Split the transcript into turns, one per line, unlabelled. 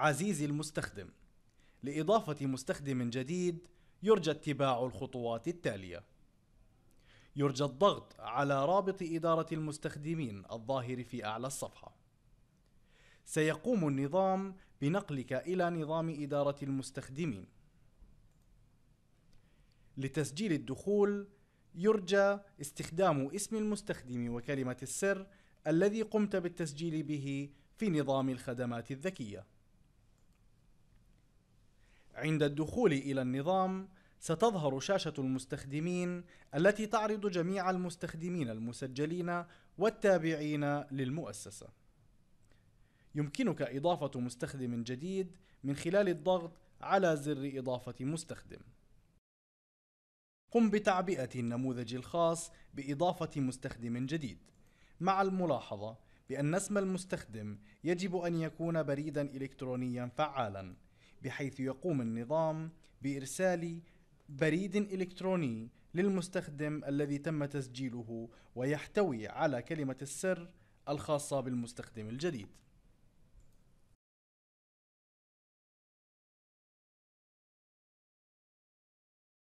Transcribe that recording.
عزيزي المستخدم لإضافة مستخدم جديد يرجى اتباع الخطوات التالية يرجى الضغط على رابط إدارة المستخدمين الظاهر في أعلى الصفحة سيقوم النظام بنقلك إلى نظام إدارة المستخدمين لتسجيل الدخول يرجى استخدام اسم المستخدم وكلمة السر الذي قمت بالتسجيل به في نظام الخدمات الذكيه عند الدخول إلى النظام ستظهر شاشة المستخدمين التي تعرض جميع المستخدمين المسجلين والتابعين للمؤسسة. يمكنك إضافة مستخدم جديد من خلال الضغط على زر إضافة مستخدم. قم بتعبئة النموذج الخاص بإضافة مستخدم جديد، مع الملاحظة بأن اسم المستخدم يجب أن يكون بريدًا إلكترونيًا فعالًا بحيث يقوم النظام بإرسال بريد إلكتروني للمستخدم الذي تم تسجيله ويحتوي على كلمة السر الخاصة بالمستخدم الجديد